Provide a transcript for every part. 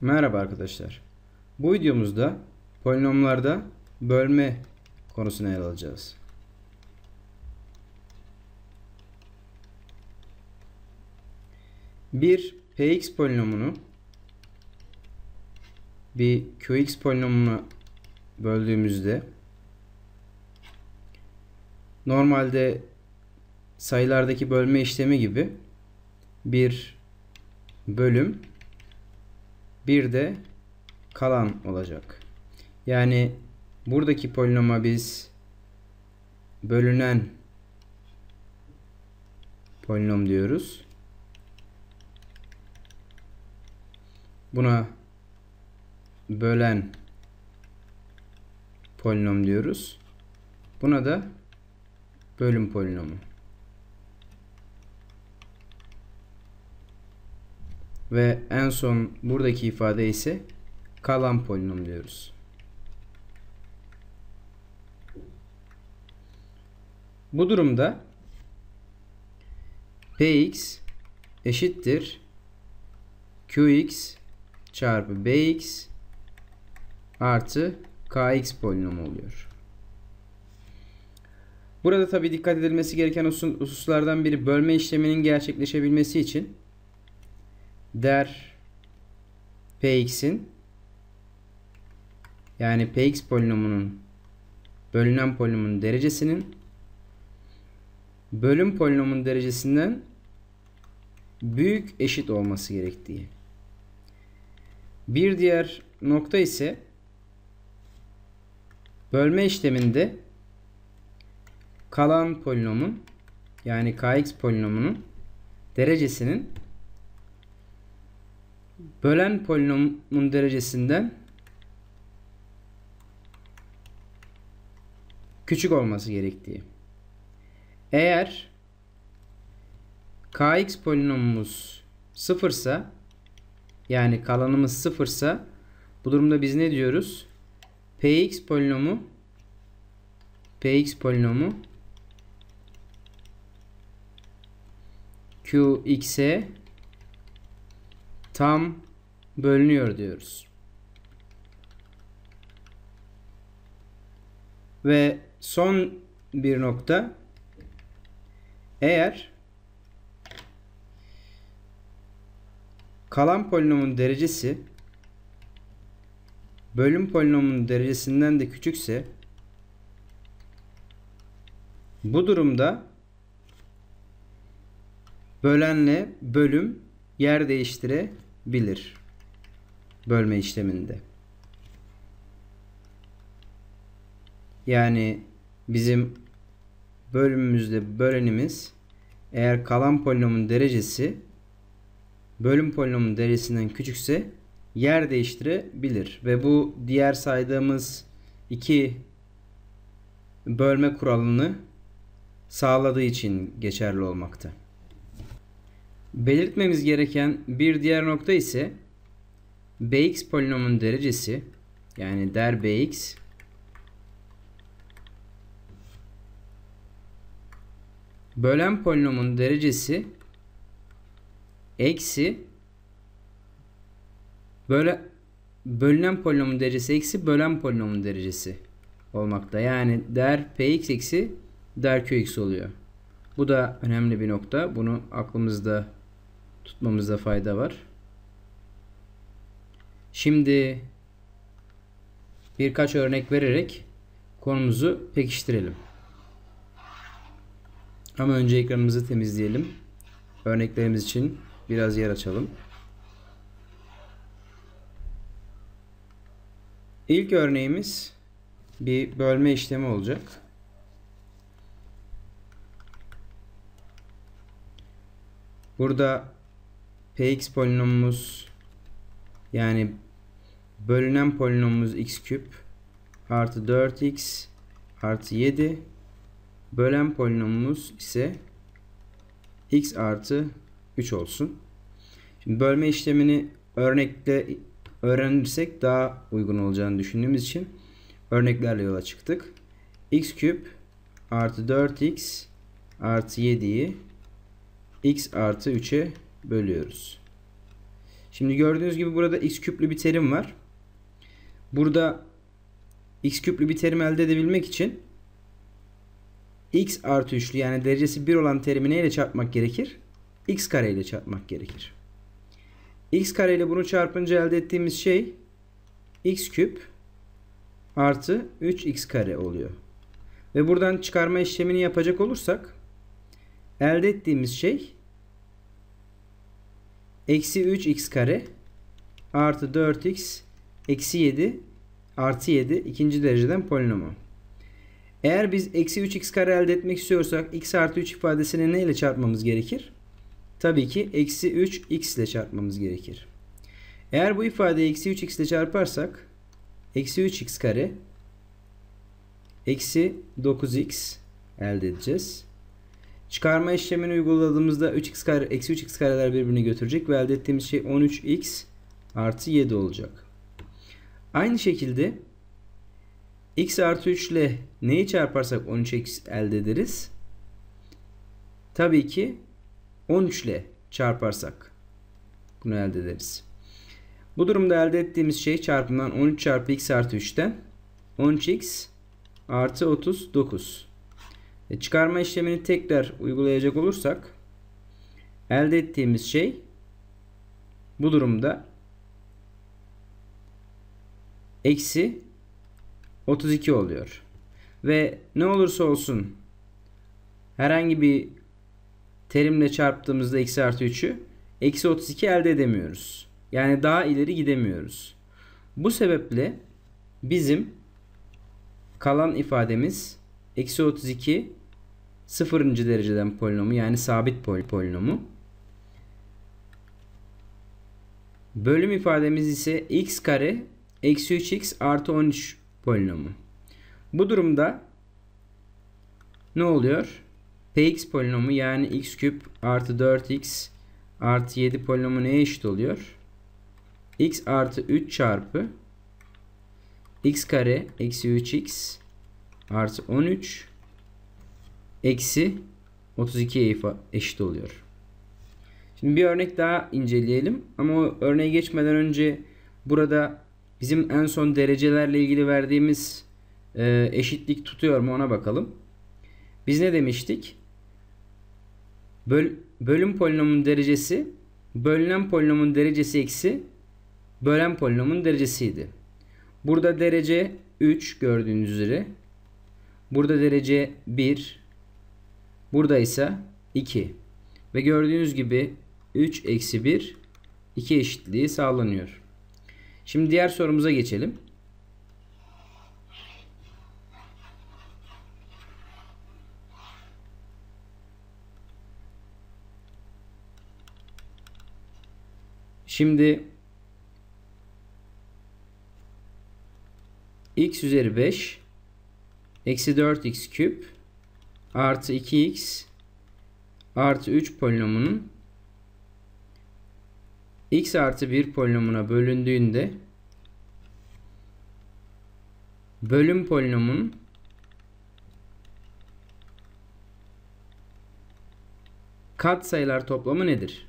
Merhaba arkadaşlar. Bu videomuzda polinomlarda bölme konusuna ele alacağız. Bir px polinomunu bir qx polinomuna böldüğümüzde normalde sayılardaki bölme işlemi gibi bir bölüm bir de kalan olacak. Yani buradaki polinoma biz bölünen polinom diyoruz. Buna bölen polinom diyoruz. Buna da bölüm polinomu. Ve en son buradaki ifade ise kalan polinom diyoruz. Bu durumda px eşittir qx çarpı bx artı kx polinomu oluyor. Burada tabi dikkat edilmesi gereken hususlardan biri bölme işleminin gerçekleşebilmesi için der px'in yani px polinomunun bölünen polinomun derecesinin bölüm polinomun derecesinden büyük eşit olması gerektiği. Bir diğer nokta ise bölme işleminde kalan polinomun yani kx polinomunun derecesinin bölen polinomun derecesinden küçük olması gerektiği. Eğer kx polinomumuz sıfırsa yani kalanımız sıfırsa bu durumda biz ne diyoruz? px polinomu px polinomu qx'e tam bölünüyor diyoruz. Ve son bir nokta eğer kalan polinomun derecesi bölüm polinomunun derecesinden de küçükse bu durumda bölenle bölüm yer değiştirebilir bilir bölme işleminde. Yani bizim bölümümüzde bölenimiz eğer kalan polinomun derecesi bölüm polinomun derecesinden küçükse yer değiştirebilir. Ve bu diğer saydığımız iki bölme kuralını sağladığı için geçerli olmakta. Belirtmemiz gereken bir diğer nokta ise bx polinomun derecesi yani der bx bölen polinomun derecesi eksi böyle bölünen polinomun derecesi eksi bölen polinomun derecesi olmakta. Yani der px eksi der qx oluyor. Bu da önemli bir nokta. Bunu aklımızda tutmamızda fayda var. Şimdi birkaç örnek vererek konumuzu pekiştirelim. Ama önce ekranımızı temizleyelim. Örneklerimiz için biraz yer açalım. İlk örneğimiz bir bölme işlemi olacak. Burada Px polinomumuz yani bölünen polinomumuz x küp artı 4x artı 7 bölen polinomumuz ise x artı 3 olsun. Şimdi bölme işlemini örnekle öğrenirsek daha uygun olacağını düşündüğümüz için örneklerle yola çıktık. x küp artı 4x artı 7'yi x artı 3'e bölüyoruz. Şimdi gördüğünüz gibi burada x küplü bir terim var. Burada x küplü bir terim elde edebilmek için x artı üçlü yani derecesi 1 olan terimi neyle çarpmak gerekir? x kare ile çarpmak gerekir. x kare ile bunu çarpınca elde ettiğimiz şey x küp artı 3x kare oluyor. Ve buradan çıkarma işlemini yapacak olursak elde ettiğimiz şey Eksi 3x kare artı 4x eksi 7 artı 7 ikinci dereceden polinomu. Eğer biz eksi 3x kare elde etmek istiyorsak x artı 3 ifadesini ne ile çarpmamız gerekir? Tabii ki eksi 3x ile çarpmamız gerekir. Eğer bu ifadeyi eksi 3x ile çarparsak eksi 3x kare eksi 9x elde edeceğiz. Çıkarma işlemini uyguladığımızda 3x kare, eksi 3x kareler birbirini götürecek ve elde ettiğimiz şey 13x artı 7 olacak. Aynı şekilde x artı 3 ile neyi çarparsak 13x elde ederiz? Tabii ki 13 ile çarparsak bunu elde ederiz. Bu durumda elde ettiğimiz şey çarpımdan 13 çarpı x artı 3'ten 13x artı 39. E, çıkarma işlemini tekrar uygulayacak olursak elde ettiğimiz şey bu durumda eksi 32 oluyor. Ve ne olursa olsun herhangi bir terimle çarptığımızda eksi artı 3'ü eksi 32 elde edemiyoruz. Yani daha ileri gidemiyoruz. Bu sebeple bizim kalan ifademiz Eksi 32 sıfırıncı dereceden polinomu yani sabit pol polinomu. Bölüm ifademiz ise x kare eksi 3x artı 13 polinomu. Bu durumda ne oluyor? Px polinomu yani x küp artı 4x artı 7 polinomu neye eşit oluyor? x artı 3 çarpı x kare eksi 3x artı 13 eksi 32'ye eşit oluyor. Şimdi bir örnek daha inceleyelim. Ama o örneğe geçmeden önce burada bizim en son derecelerle ilgili verdiğimiz e, eşitlik tutuyor mu ona bakalım. Biz ne demiştik? Böl bölüm polinomun derecesi bölünen polinomun derecesi eksi bölen polinomun derecesiydi. Burada derece 3 gördüğünüz üzere Burada derece 1. Burada ise 2. Ve gördüğünüz gibi 3 eksi 1 2 eşitliği sağlanıyor. Şimdi diğer sorumuza geçelim. Şimdi x üzeri 5 Eksi 4x küp artı 2x artı 3 polinomunun x artı 1 polinomuna bölündüğünde bölüm polinomunun katsayılar toplamı nedir?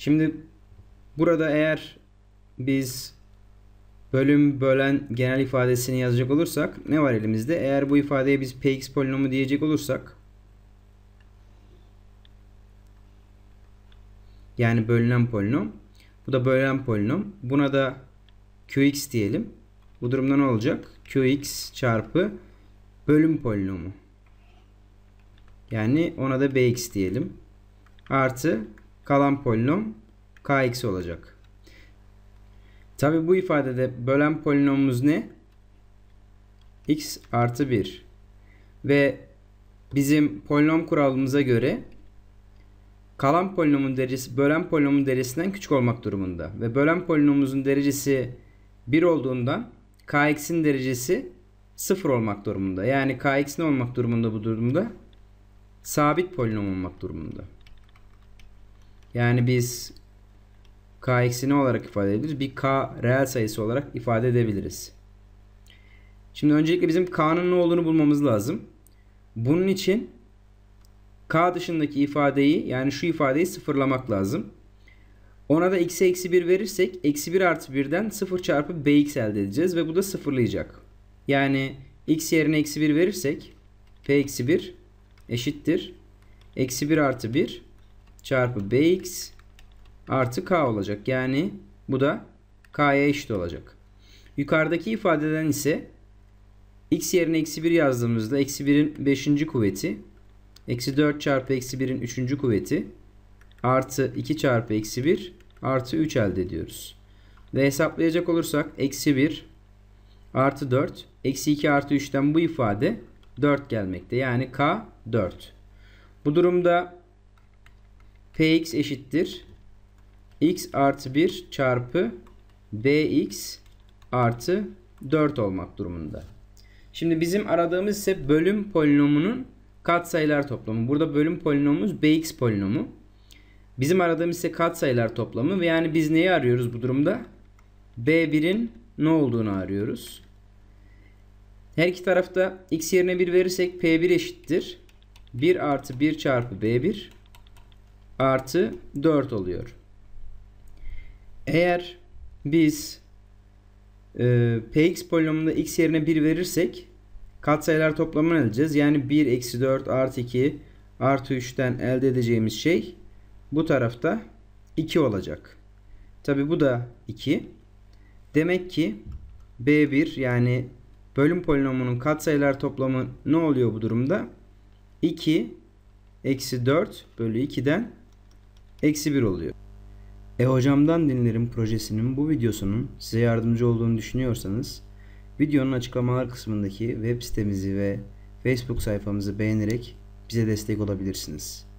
Şimdi burada eğer biz bölüm bölen genel ifadesini yazacak olursak ne var elimizde? Eğer bu ifadeye biz px polinomu diyecek olursak yani bölünen polinom. Bu da bölen polinom. Buna da qx diyelim. Bu durumda ne olacak? qx çarpı bölüm polinomu. Yani ona da bx diyelim. Artı kalan polinom kx olacak. Tabi bu ifadede bölen polinomumuz ne? x artı 1. Ve bizim polinom kuralımıza göre kalan polinomun derecesi bölen polinomun derecesinden küçük olmak durumunda. Ve bölen polinomumuzun derecesi 1 olduğundan kx'in derecesi 0 olmak durumunda. Yani kx ne olmak durumunda bu durumda? Sabit polinom olmak durumunda. Yani biz k x'i ne olarak ifade edebiliriz? Bir k reel sayısı olarak ifade edebiliriz. Şimdi öncelikle bizim k'nın ne olduğunu bulmamız lazım. Bunun için k dışındaki ifadeyi yani şu ifadeyi sıfırlamak lazım. Ona da x'e eksi 1 verirsek eksi 1 artı 1'den 0 çarpı bx elde edeceğiz ve bu da sıfırlayacak. Yani x yerine eksi 1 verirsek p eksi 1 eşittir. Eksi 1 artı 1 çarpı bx artı k olacak. Yani bu da k'ya eşit olacak. Yukarıdaki ifadeden ise x yerine eksi 1 yazdığımızda eksi 1'in 5. kuvveti eksi 4 çarpı eksi 1'in 3. kuvveti artı 2 çarpı eksi 1 artı 3 elde ediyoruz. Ve hesaplayacak olursak eksi 1 artı 4 eksi 2 artı 3'ten bu ifade 4 gelmekte. Yani k 4. Bu durumda Px eşittir. X artı 1 çarpı Dx artı 4 olmak durumunda. Şimdi bizim aradığımız ise bölüm polinomunun katsayılar toplamı. Burada bölüm polinomumuz Bx polinomu. Bizim aradığımız ise katsayılar toplamı ve yani biz neyi arıyoruz bu durumda? B1'in ne olduğunu arıyoruz. Her iki tarafta x yerine 1 verirsek P1 eşittir. 1 artı 1 çarpı B1 artı 4 oluyor. Eğer biz e, px polinomunda x yerine 1 verirsek katsayılar toplamını edeceğiz. Yani 1 eksi 4 artı 2 artı 3'ten elde edeceğimiz şey bu tarafta 2 olacak. Tabi bu da 2. Demek ki B1 yani bölüm polinomunun katsayılar toplamı ne oluyor bu durumda? 2 eksi 4 bölü 2'den eksi 1 oluyor. E hocamdan dinlerim projesinin bu videosunun size yardımcı olduğunu düşünüyorsanız videonun açıklamalar kısmındaki web sitemizi ve Facebook sayfamızı beğenerek bize destek olabilirsiniz.